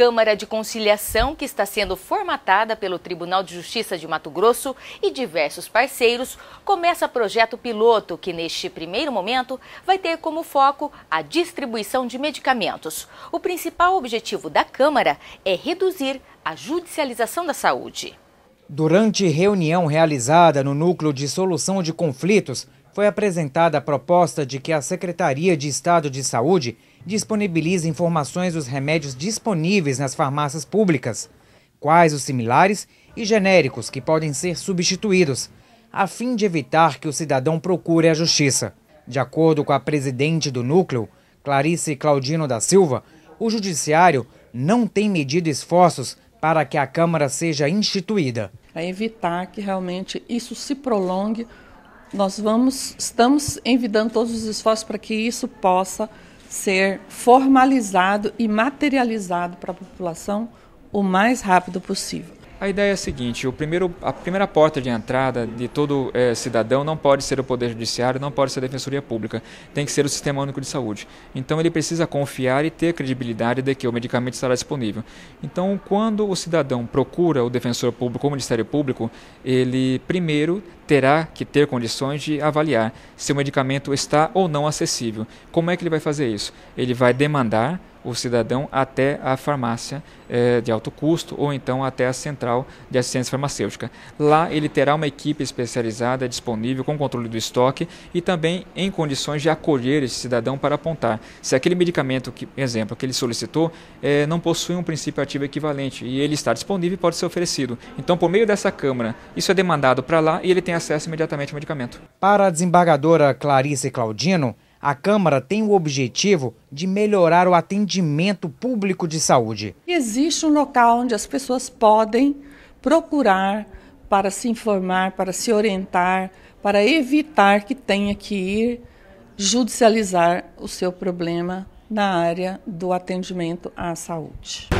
Câmara de Conciliação, que está sendo formatada pelo Tribunal de Justiça de Mato Grosso e diversos parceiros, começa projeto piloto que, neste primeiro momento, vai ter como foco a distribuição de medicamentos. O principal objetivo da Câmara é reduzir a judicialização da saúde. Durante reunião realizada no Núcleo de Solução de Conflitos, foi apresentada a proposta de que a Secretaria de Estado de Saúde disponibiliza informações dos remédios disponíveis nas farmácias públicas, quais os similares e genéricos que podem ser substituídos, a fim de evitar que o cidadão procure a justiça. De acordo com a presidente do núcleo, Clarice Claudino da Silva, o judiciário não tem medido esforços para que a Câmara seja instituída. Para é evitar que realmente isso se prolongue, nós vamos, estamos envidando todos os esforços para que isso possa ser formalizado e materializado para a população o mais rápido possível. A ideia é a seguinte: o primeiro, a primeira porta de entrada de todo é, cidadão não pode ser o Poder Judiciário, não pode ser a Defensoria Pública, tem que ser o Sistema Único de Saúde. Então ele precisa confiar e ter credibilidade de que o medicamento estará disponível. Então, quando o cidadão procura o Defensor Público ou o Ministério Público, ele primeiro terá que ter condições de avaliar se o medicamento está ou não acessível. Como é que ele vai fazer isso? Ele vai demandar o cidadão até a farmácia eh, de alto custo ou então até a central de assistência farmacêutica. Lá ele terá uma equipe especializada disponível com controle do estoque e também em condições de acolher esse cidadão para apontar se aquele medicamento, que, exemplo, que ele solicitou, eh, não possui um princípio ativo equivalente e ele está disponível e pode ser oferecido. Então, por meio dessa câmara, isso é demandado para lá e ele tem acesso imediatamente ao medicamento. Para a desembargadora Clarice Claudino, a Câmara tem o objetivo de melhorar o atendimento público de saúde. Existe um local onde as pessoas podem procurar para se informar, para se orientar, para evitar que tenha que ir judicializar o seu problema na área do atendimento à saúde.